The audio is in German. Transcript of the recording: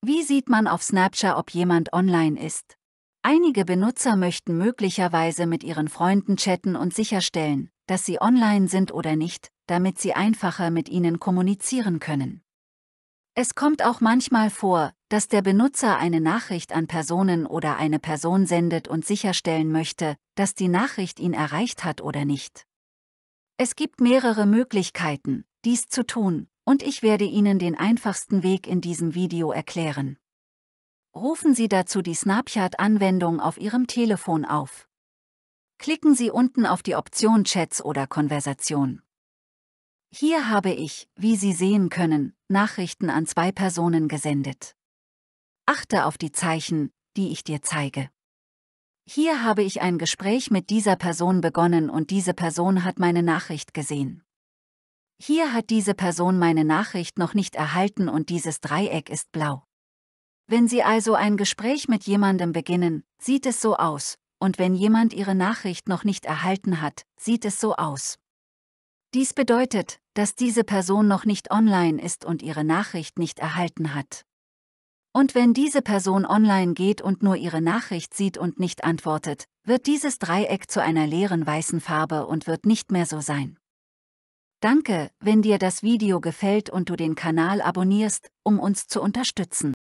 Wie sieht man auf Snapchat, ob jemand online ist? Einige Benutzer möchten möglicherweise mit ihren Freunden chatten und sicherstellen, dass sie online sind oder nicht, damit sie einfacher mit ihnen kommunizieren können. Es kommt auch manchmal vor, dass der Benutzer eine Nachricht an Personen oder eine Person sendet und sicherstellen möchte, dass die Nachricht ihn erreicht hat oder nicht. Es gibt mehrere Möglichkeiten, dies zu tun, und ich werde Ihnen den einfachsten Weg in diesem Video erklären. Rufen Sie dazu die Snapchat-Anwendung auf Ihrem Telefon auf. Klicken Sie unten auf die Option Chats oder Konversation. Hier habe ich, wie Sie sehen können, Nachrichten an zwei Personen gesendet. Achte auf die Zeichen, die ich dir zeige. Hier habe ich ein Gespräch mit dieser Person begonnen und diese Person hat meine Nachricht gesehen. Hier hat diese Person meine Nachricht noch nicht erhalten und dieses Dreieck ist blau. Wenn Sie also ein Gespräch mit jemandem beginnen, sieht es so aus, und wenn jemand Ihre Nachricht noch nicht erhalten hat, sieht es so aus. Dies bedeutet, dass diese Person noch nicht online ist und ihre Nachricht nicht erhalten hat. Und wenn diese Person online geht und nur ihre Nachricht sieht und nicht antwortet, wird dieses Dreieck zu einer leeren weißen Farbe und wird nicht mehr so sein. Danke, wenn dir das Video gefällt und du den Kanal abonnierst, um uns zu unterstützen.